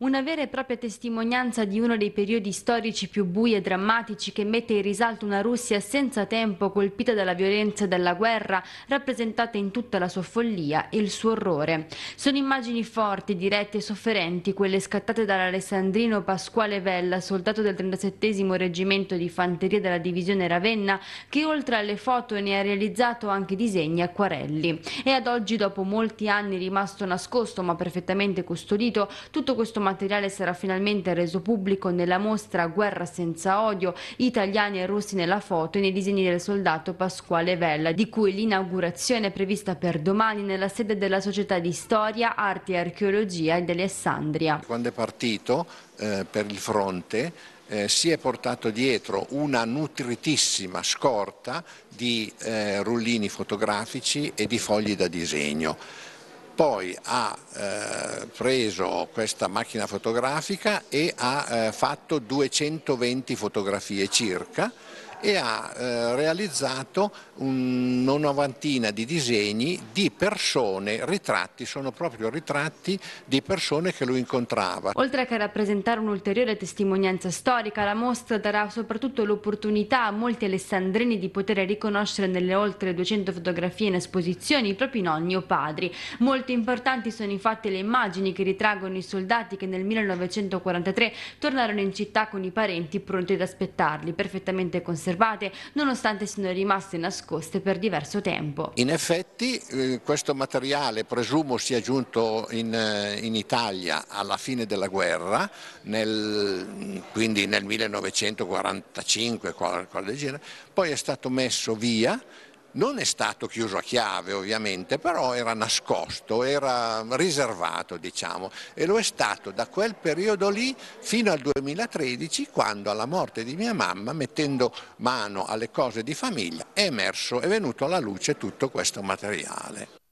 Una vera e propria testimonianza di uno dei periodi storici più bui e drammatici che mette in risalto una Russia senza tempo colpita dalla violenza e dalla guerra, rappresentata in tutta la sua follia e il suo orrore. Sono immagini forti, dirette e sofferenti, quelle scattate dall'Alessandrino Pasquale Vella, soldato del 37 Reggimento di Fanteria della Divisione Ravenna, che oltre alle foto ne ha realizzato anche disegni e acquarelli. E ad oggi, dopo molti anni rimasto nascosto ma perfettamente custodito, tutto questo materiale sarà finalmente reso pubblico nella mostra Guerra senza odio, italiani e russi nella foto e nei disegni del soldato Pasquale Vella, di cui l'inaugurazione è prevista per domani nella sede della Società di Storia, Arti e Archeologia di Alessandria. Quando è partito eh, per il fronte eh, si è portato dietro una nutritissima scorta di eh, rullini fotografici e di fogli da disegno poi ha eh, preso questa macchina fotografica e ha eh, fatto 220 fotografie circa e ha eh, realizzato una novantina di disegni di persone, ritratti, sono proprio ritratti di persone che lui incontrava. Oltre che rappresentare un'ulteriore testimonianza storica, la mostra darà soprattutto l'opportunità a molti alessandrini di poter riconoscere nelle oltre 200 fotografie in esposizione i propri nonni o padri. Molto importanti sono infatti le immagini che ritraggono i soldati che nel 1943 tornarono in città con i parenti pronti ad aspettarli, perfettamente conservati conservate nonostante siano rimaste nascoste per diverso tempo. In effetti eh, questo materiale presumo sia giunto in, eh, in, Italia alla fine della guerra, nel, quindi nel 1945, poi è stato messo via non è stato chiuso a chiave ovviamente, però era nascosto, era riservato diciamo e lo è stato da quel periodo lì fino al 2013 quando alla morte di mia mamma mettendo mano alle cose di famiglia è emerso, è venuto alla luce tutto questo materiale.